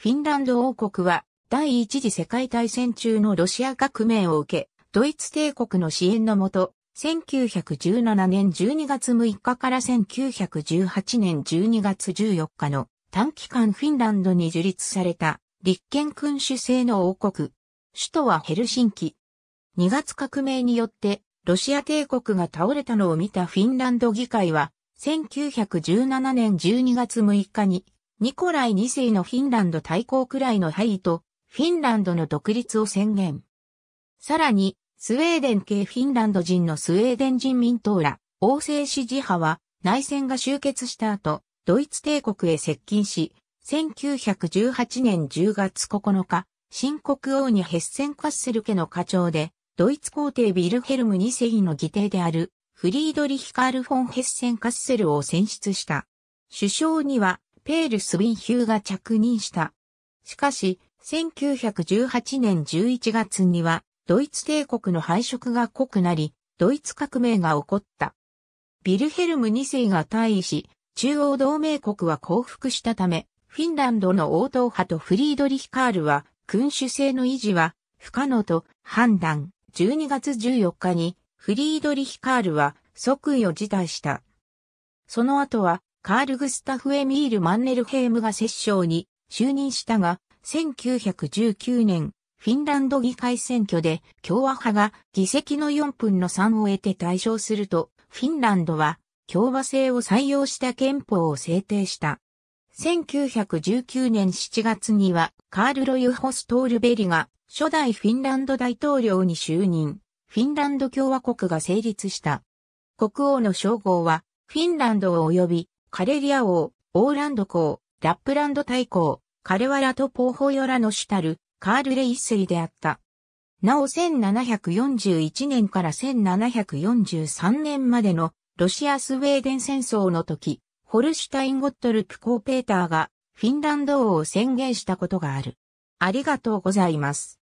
フィンランド王国は第一次世界大戦中のロシア革命を受け、ドイツ帝国の支援のもと、1917年12月6日から1918年12月14日の短期間フィンランドに樹立された立憲君主制の王国。首都はヘルシンキ。2月革命によってロシア帝国が倒れたのを見たフィンランド議会は1917年12月6日にニコライ2世のフィンランド対抗くらいの敗位と、フィンランドの独立を宣言。さらに、スウェーデン系フィンランド人のスウェーデン人民党ら、王政支持派は、内戦が終結した後、ドイツ帝国へ接近し、1918年10月9日、新国王にヘッセンカッセル家の課長で、ドイツ皇帝ビルヘルム2世の義弟である、フリードリヒカール・フォン・ヘッセンカッセルを選出した。首相には、ペール・スウィンヒューが着任した。しかし、1918年11月には、ドイツ帝国の敗色が濃くなり、ドイツ革命が起こった。ビルヘルム2世が退位し、中央同盟国は降伏したため、フィンランドの王党派とフリードリヒ・カールは、君主制の維持は不可能と判断。12月14日に、フリードリヒ・カールは即位を辞退した。その後は、カール・グスタフ・エミール・マンネルヘームが摂政に就任したが、1919年、フィンランド議会選挙で共和派が議席の4分の3を得て対象すると、フィンランドは共和制を採用した憲法を制定した。1919年7月にはカール・ロユホス・トールベリが初代フィンランド大統領に就任、フィンランド共和国が成立した。国王の称号はフィンランド及びカレリア王、オーランド公、ラップランド大公、カレワラとポーホヨラの主たる、カール・レイスリであった。なお1741年から1743年までのロシア・スウェーデン戦争の時、ホルシュタイン・ゴットルプ・コーペーターがフィンランド王を宣言したことがある。ありがとうございます。